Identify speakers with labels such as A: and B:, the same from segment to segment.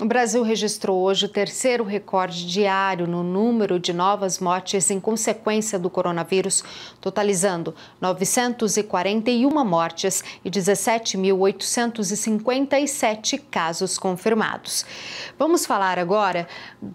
A: O Brasil registrou hoje o terceiro recorde diário no número de novas mortes em consequência do coronavírus, totalizando 941 mortes e 17.857 casos confirmados. Vamos falar agora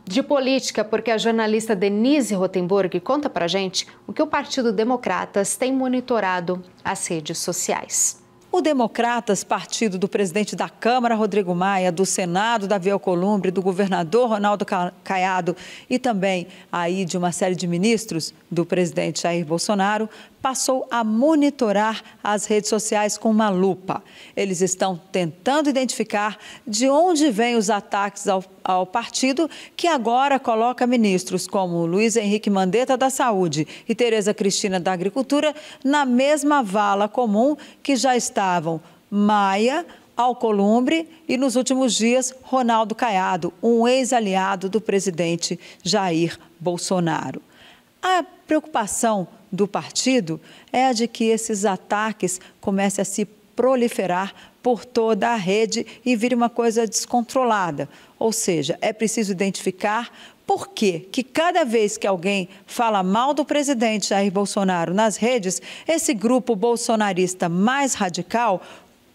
A: de política, porque a jornalista Denise Rotenburg conta para gente o que o Partido Democratas tem monitorado as redes sociais. O Democratas, partido
B: do presidente da Câmara,
A: Rodrigo Maia, do Senado,
B: Davi Alcolumbre, do governador Ronaldo Caiado e também aí de uma série de ministros do presidente Jair Bolsonaro, passou a monitorar as redes sociais com uma lupa. Eles estão tentando identificar de onde vêm os ataques ao, ao partido, que agora coloca ministros como Luiz Henrique Mandetta da Saúde e Tereza Cristina da Agricultura na mesma vala comum que já está estavam Maia, Alcolumbre e, nos últimos dias, Ronaldo Caiado, um ex-aliado do presidente Jair Bolsonaro. A preocupação do partido é a de que esses ataques comecem a se proliferar por toda a rede e vir uma coisa descontrolada. Ou seja, é preciso identificar por que que cada vez que alguém fala mal do presidente Jair Bolsonaro nas redes, esse grupo bolsonarista mais radical,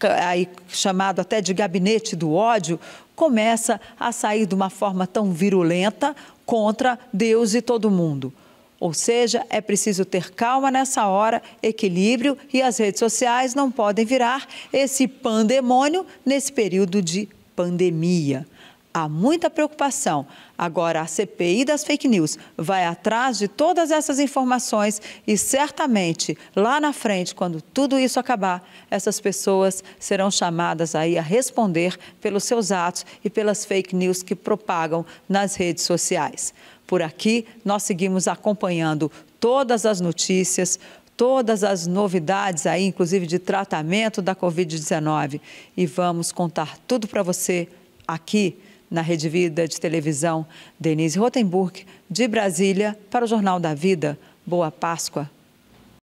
B: aí chamado até de gabinete do ódio, começa a sair de uma forma tão virulenta contra Deus e todo mundo? Ou seja, é preciso ter calma nessa hora, equilíbrio e as redes sociais não podem virar esse pandemônio nesse período de pandemia. Há muita preocupação. Agora, a CPI das fake news vai atrás de todas essas informações e certamente, lá na frente, quando tudo isso acabar, essas pessoas serão chamadas aí a responder pelos seus atos e pelas fake news que propagam nas redes sociais. Por aqui, nós seguimos acompanhando todas as notícias, todas as novidades aí, inclusive de tratamento da Covid-19. E vamos contar tudo para você aqui na Rede Vida de televisão. Denise Rotenburg, de Brasília, para o Jornal da Vida. Boa Páscoa